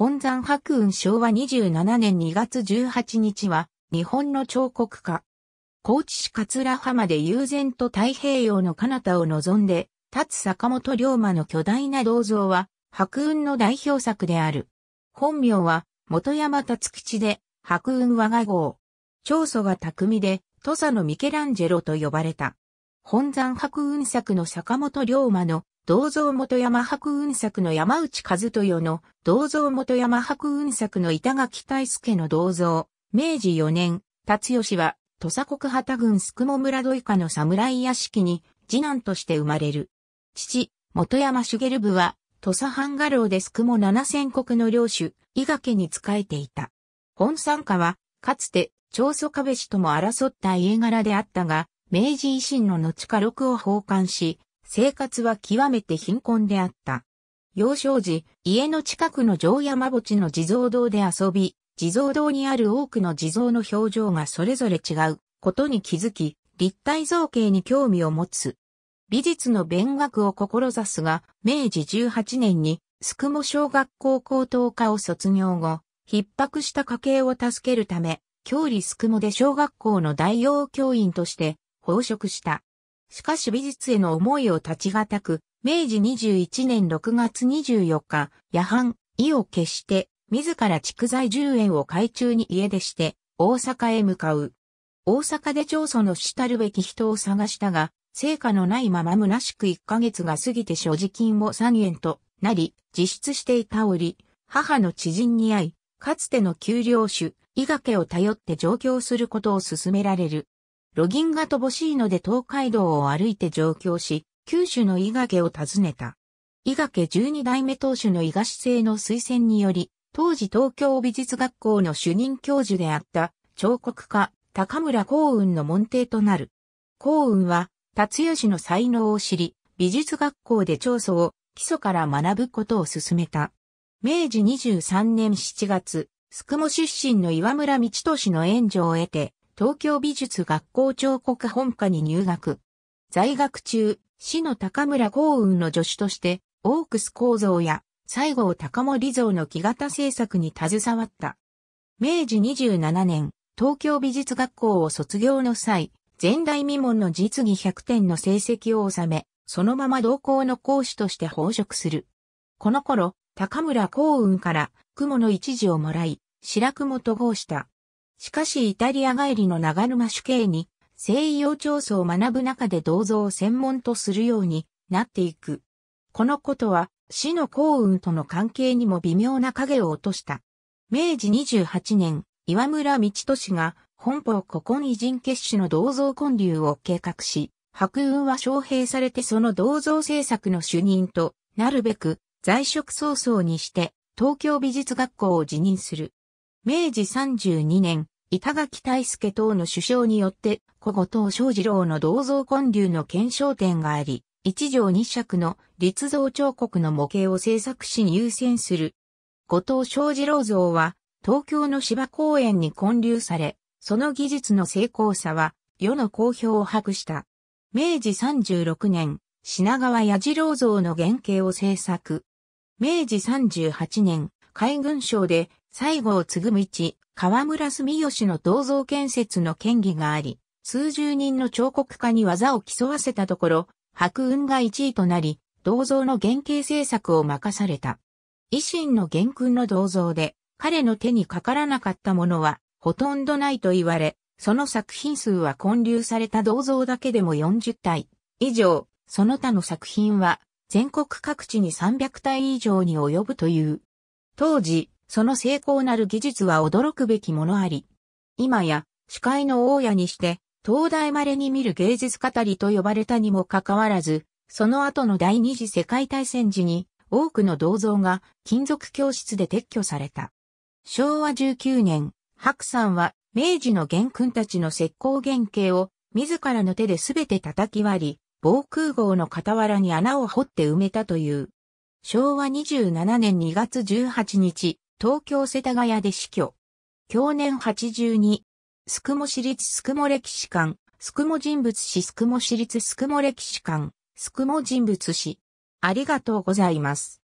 本山白雲昭和27年2月18日は、日本の彫刻家。高知市桂浜で悠然と太平洋の彼方を望んで、立つ坂本龍馬の巨大な銅像は、白雲の代表作である。本名は、元山達吉で、白雲和賀号。長祖が巧みで、土佐のミケランジェロと呼ばれた。本山白雲作の坂本龍馬の銅像元山白雲作の山内和豊の銅像元山白雲作の板垣大助の銅像、明治4年、達吉は土佐国旗郡宿毛村土以下の侍屋敷に次男として生まれる。父、元山茂部は土佐半画廊で宿毛七千国の領主、伊賀家に仕えていた。本参加は、かつて、長宗壁氏とも争った家柄であったが、明治維新の後家禄を奉還し、生活は極めて貧困であった。幼少時、家の近くの城山墓地の地蔵堂で遊び、地蔵堂にある多くの地蔵の表情がそれぞれ違うことに気づき、立体造形に興味を持つ。美術の勉学を志すが、明治18年に、宿毛小学校高等科を卒業後、逼迫した家計を助けるため、郷里宿毛で小学校の代用教員として、奉職した。しかし美術への思いを立ちがたく、明治21年6月24日、夜半、意を決して、自ら蓄財10円を海中に家出して、大阪へ向かう。大阪で長祖の主たるべき人を探したが、成果のないまま虚しく1ヶ月が過ぎて所持金も3円となり、自出していた折、母の知人に会い、かつての給料主、伊賀家を頼って上京することを勧められる。路銀が乏しいので東海道を歩いて上京し、九州の伊賀家を訪ねた。伊賀家十二代目当主の伊賀市政の推薦により、当時東京美術学校の主任教授であった彫刻家高村幸雲の門弟となる。幸雲は達吉の才能を知り、美術学校で調査を基礎から学ぶことを進めた。明治23年7月、宿毛出身の岩村道俊の援助を得て、東京美術学校彫刻本科に入学。在学中、市の高村幸運の助手として、オークス構造や西郷隆盛像の木型制作に携わった。明治27年、東京美術学校を卒業の際、前代未聞の実技100点の成績を収め、そのまま同校の講師として報職する。この頃、高村幸雲から雲の一時をもらい、白雲と合した。しかしイタリア帰りの長沼主計に西洋調査を学ぶ中で銅像を専門とするようになっていく。このことは死の幸運との関係にも微妙な影を落とした。明治28年、岩村道俊が本邦古今偉人結種の銅像建立を計画し、白雲は招聘されてその銅像制作の主任となるべく在職早々にして東京美術学校を辞任する。明治32年、板垣大助等の首相によって、古後藤昌二郎の銅像建立の検証点があり、一条二尺の立像彫刻の模型を制作し優先する。後藤昌二郎像は、東京の芝公園に建立され、その技術の成功さは、世の好評を博した。明治36年、品川矢次郎像の原型を制作。明治38年、海軍省で西郷継ぐ道、河村住吉の銅像建設の権議があり、数十人の彫刻家に技を競わせたところ、白雲が1位となり、銅像の原型制作を任された。維新の元君の銅像で、彼の手にかからなかったものは、ほとんどないと言われ、その作品数は混流された銅像だけでも40体以上、その他の作品は全国各地に300体以上に及ぶという。当時、その成功なる技術は驚くべきものあり。今や、司会の大家にして、東大稀に見る芸術語りと呼ばれたにもかかわらず、その後の第二次世界大戦時に、多くの銅像が金属教室で撤去された。昭和19年、白山は明治の元君たちの石膏原型を自らの手で全て叩き割り、防空壕の傍らに穴を掘って埋めたという。昭和27年2月18日、東京世田谷で死去。享年82。すくも市立すくも歴史館、すくも人物史すくも市立すくも歴史館、すくも人物史。ありがとうございます。